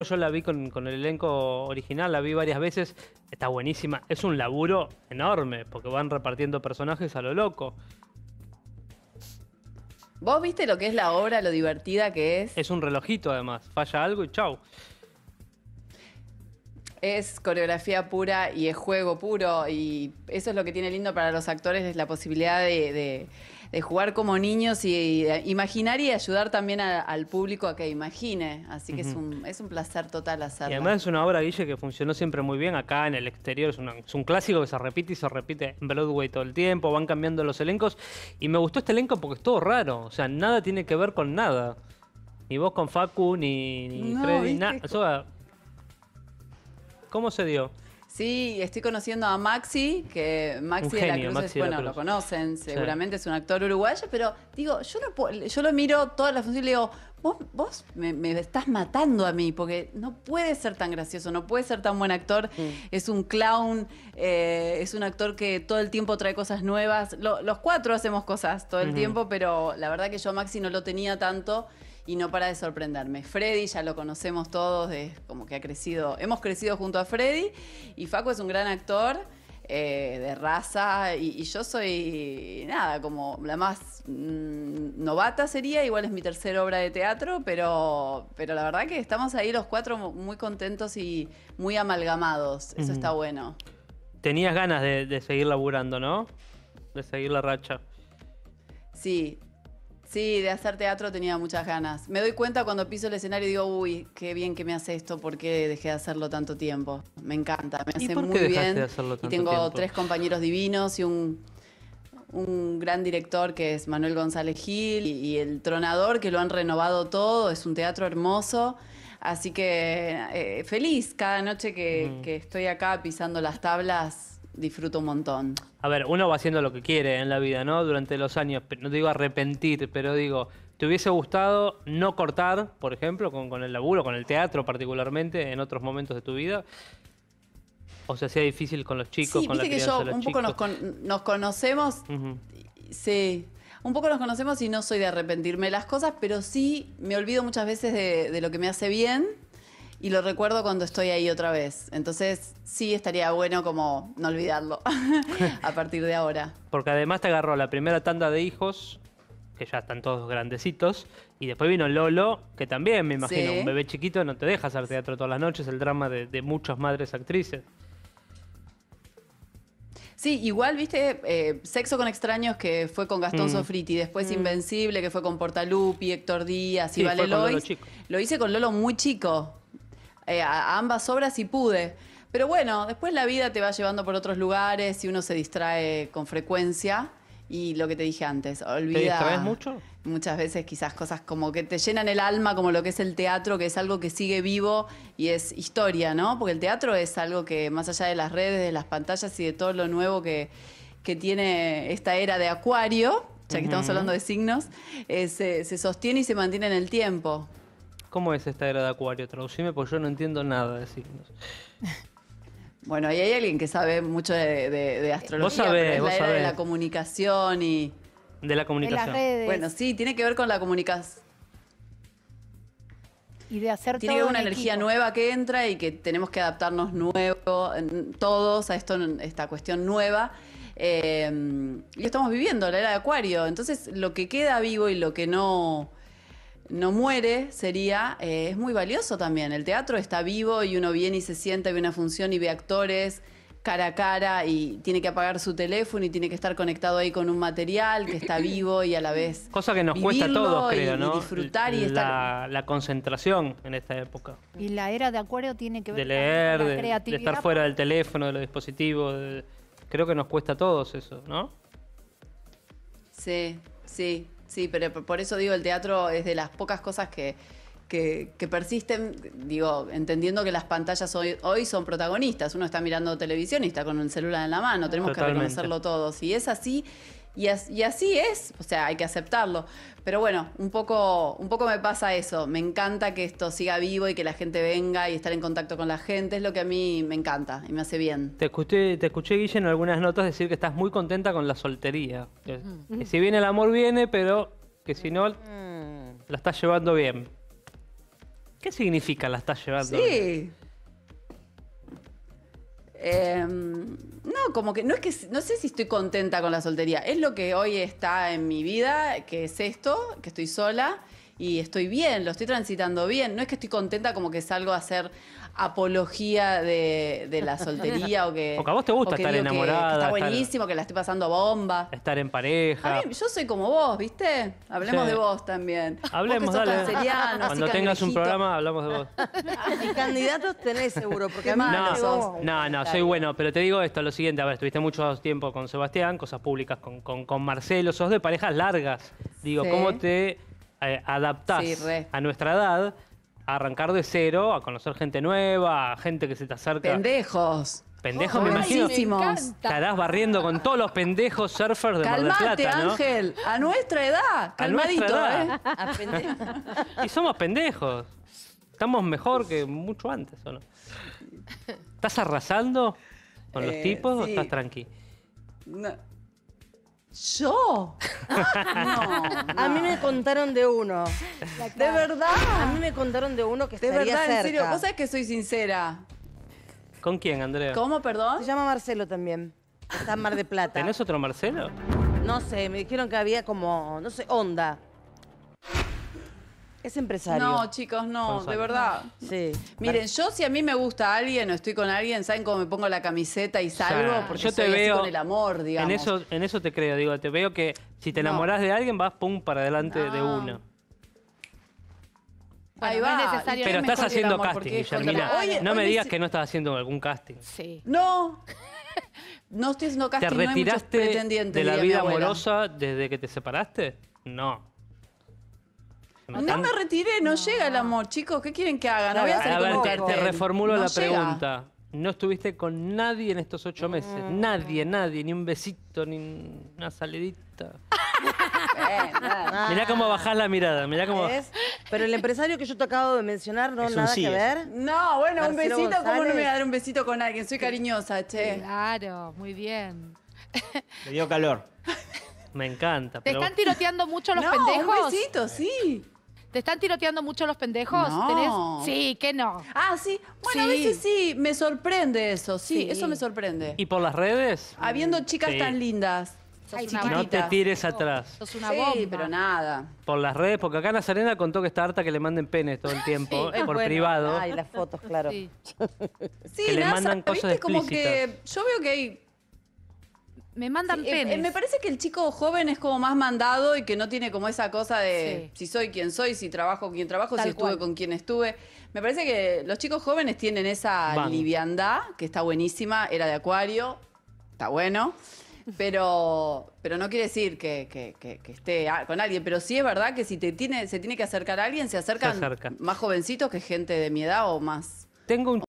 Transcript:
Yo la vi con, el elenco original, la vi varias veces, está buenísima. Es un laburo enorme, porque van repartiendo personajes a lo loco. ¿Vos viste lo que es la obra, lo divertida que es? Es un relojito además, falla algo y chau. Es coreografía pura y es juego puro y eso es lo que tiene lindo para los actores, es la posibilidad de de jugar como niños y, imaginar y ayudar también al público a que imagine. Así que es, un, es un placer total hacerlo. Y además es una obra, Guille, que funcionó siempre muy bien acá en el exterior. Es, un clásico que se repite y se repite en Broadway todo el tiempo. Van cambiando los elencos. Y me gustó este elenco porque es todo raro. O sea, nada tiene que ver con nada. Ni vos con Facu, ni, nada. ¿Cómo se dio? Sí, estoy conociendo a Maxi, que Maxi de la Cruz, es, bueno, lo conocen, seguramente es un actor uruguayo, pero digo, yo no yo lo miro toda la función y le digo, vos, me, estás matando a mí, porque no puede ser tan gracioso, no puede ser tan buen actor, es un clown, eh, es un actor que todo el tiempo trae cosas nuevas, los cuatro hacemos cosas todo el tiempo, pero la verdad que yo a Maxi no lo tenía tanto y no para de sorprenderme. Freddy ya lo conocemos todos, es como que ha crecido, hemos crecido junto a Freddy y Facu es un gran actor. Eh, de raza y, yo soy, nada, como la más mm, novata sería, igual es mi tercera obra de teatro, pero, pero la verdad que estamos ahí los cuatro muy contentos y muy amalgamados, eso está bueno. Tenías ganas de seguir laburando, ¿no? De seguir la racha. Sí, Sí, de hacer teatro tenía muchas ganas. Me doy cuenta cuando piso el escenario y digo, uy, qué bien que me hace esto, ¿por qué dejé de hacerlo tanto tiempo? Me encanta, me hace muy bien. y tengo tres compañeros divinos y un, gran director que es Manuel González Gil y, El Tronador, que lo han renovado todo, es un teatro hermoso. Así que eh, feliz cada noche que estoy acá pisando las tablas disfruto un montón. A ver, uno va haciendo lo que quiere en la vida, ¿no? Durante los años, no te digo arrepentir, pero digo, ¿te hubiese gustado no cortar, por ejemplo, con, el laburo, con el teatro particularmente, en otros momentos de tu vida? O sea, sea difícil con los chicos, con la que yo un poco nos, conocemos, sí, un poco nos conocemos y no soy de arrepentirme las cosas, pero sí me olvido muchas veces de, de lo que me hace bien y lo recuerdo cuando estoy ahí otra vez. Entonces, sí estaría bueno como no olvidarlo a partir de ahora. Porque además te agarró la primera tanda de hijos, que ya están todos grandecitos, y después vino Lolo, que también me imagino, un bebé chiquito no te deja al teatro todas las noches, el drama de, muchas madres actrices. Sí, igual, viste, eh, Sexo con Extraños que fue con Gastón Fritti, mm. Sofriti, después mm. Invencible que fue con Portalupi, Héctor Díaz y Vale Lois. Lo hice con Lolo muy chico. Eh, a ambas obras y pude. Pero bueno, después la vida te va llevando por otros lugares y uno se distrae con frecuencia. Y lo que te dije antes, olvida. ¿Te distraes mucho? Muchas veces, quizás cosas como que te llenan el alma, como lo que es el teatro, que es algo que sigue vivo y es historia, ¿no? Porque el teatro es algo que, más allá de las redes, de las pantallas y de todo lo nuevo que, que tiene esta era de Acuario, ya que estamos hablando de signos, eh, se, se sostiene y se mantiene en el tiempo. ¿Cómo es esta era de Acuario? Traducime, porque yo no entiendo nada de signos. Bueno, ahí hay alguien que sabe mucho de, astrología. Vos sabés, la era de la comunicación y. De la comunicación. Bueno, sí, tiene que ver con la comunicación. Y de hacer Tiene una energía nueva que entra y que tenemos que adaptarnos nuevo, todos a esta cuestión nueva. Eh, y estamos viviendo la era de Acuario. Entonces, lo que queda vivo y lo que no no muere, sería, eh, es muy valioso también. El teatro está vivo y uno viene y se sienta, ve una función y ve actores cara a cara y tiene que apagar su teléfono y tiene que estar conectado ahí con un material que está vivo y a la vez. Cosa que nos cuesta a todos, creo, ¿no? disfrutar y la, estar. La concentración en esta época. Y la era de acuerdo tiene que ver leer, con la creatividad. De, estar fuera del teléfono, de los dispositivos. creo que nos cuesta a todos eso, ¿no? Sí, sí. Sí, pero por eso digo, el teatro es de las pocas cosas que, que, persisten, digo, entendiendo que las pantallas hoy, hoy son protagonistas. Uno está mirando televisión y está con un celular en la mano, tenemos que reconocerlo todos. Y es así, y, así es, o sea, hay que aceptarlo. Pero bueno, un poco, un poco me pasa eso. Me encanta que esto siga vivo y que la gente venga y estar en contacto con la gente. Es lo que a mí me encanta y me hace bien. Te escuché, te escuché Guille, en algunas notas decir que estás muy contenta con la soltería. Que, mm. si bien el amor, viene, pero que si no, mm. la estás llevando bien. ¿Qué significa la estás llevando bien? Sí. Em, no, como que no es que no sé si estoy contenta con la soltería. Es lo que hoy está en mi vida, que es esto, que estoy sola y estoy bien, lo estoy transitando bien. No es que estoy contenta como que salgo a hacer apología de, la soltería o que... O a vos te gusta estar enamorada. Que, está buenísimo, que la estoy pasando bomba. Estar en pareja. yo soy como vos, ¿viste? Hablemos de vos también. Hablemos, vos Cuando tengas un programa, hablamos de vos. Y candidatos tenés seguro, porque más no, no, no, soy bueno, pero te digo esto, lo siguiente, a ver, estuviste mucho tiempo con Sebastián, cosas públicas con, con, Marcelo, sos de parejas largas. Digo, ¿cómo te adaptar eh, adaptás a nuestra edad a arrancar de cero, a conocer gente nueva, gente que se te acerca. Pendejos. Pendejos, oh, me imagino. estarás barriendo con todos los pendejos surfers de Calmate, Plata, ¿no? Ángel, a nuestra edad, calmadito, ¿eh? a y somos pendejos. Estamos mejor que mucho antes, ¿o no? ¿Estás arrasando con los eh, tipos o estás tranqui? ¿Yo? No. A mí me contaron de uno. ¿De verdad? A mí me contaron de uno que De estaría verdad, en serio. Vos sabés que soy sincera. ¿Con quién, Andrea? ¿Cómo, perdón? Se llama Marcelo también. Está en Mar de Plata. ¿Tenés otro Marcelo? No sé, me dijeron que había como, no sé, onda es empresario. No, chicos, no, de verdad. Sí. Miren, yo si a mí me gusta alguien o estoy con alguien, ¿saben cómo me pongo la camiseta y salgo? Porque yo te soy veo con el amor, digamos. En eso, en eso te creo, digo, te veo que si te enamorás de alguien vas pum para adelante de uno Ahí va. pero estás haciendo casting, Guillermina. no me digas que no estás haciendo algún casting. Sí. No. No estoy haciendo casting. ¿Te retiraste de la vida amorosa desde que te separaste? No. No me retiré, no, llega el amor, chicos. ¿Qué quieren que haga? No, voy a ver, te, reformulo la pregunta. No estuviste con nadie en estos ocho meses. Mm. Nadie, nadie. Ni un besito, ni una salidita. mirá cómo bajás la mirada, mirá cómo... Pero el empresario que yo te acabo de mencionar no nada que ver. No, bueno, un besito, ¿cómo no me voy a dar un besito con alguien? Soy cariñosa, che. Claro, muy bien. Me dio calor. Me encanta. ¿Te están tiroteando mucho los no, un besito, sí. ¿Te están tiroteando mucho los pendejos? Sí, que no. Ah, sí. Bueno, a veces sí, me sorprende eso. Sí, eso me sorprende. ¿Y por las redes? Habiendo chicas tan lindas. no te tires atrás. Sos una bomba. pero nada. Por las redes, porque acá Nazarena contó que está harta que le manden penes todo el tiempo, eh, por privado. Ay, las fotos, claro. Sí. le mandan cosas como que yo veo que hay me mandan eh, me parece que el chico joven es como más mandado y que no tiene como esa cosa de si soy quien soy, si trabajo con quien trabajo, si estuve con quien estuve. Me parece que los chicos jóvenes tienen esa liviandad, que está buenísima, era de acuario, está bueno. Pero, pero no quiere decir que, que, esté con alguien. Pero sí es verdad que si te tiene, se tiene que acercar a alguien, se acercan más jovencitos que gente de mi edad o más. Tengo un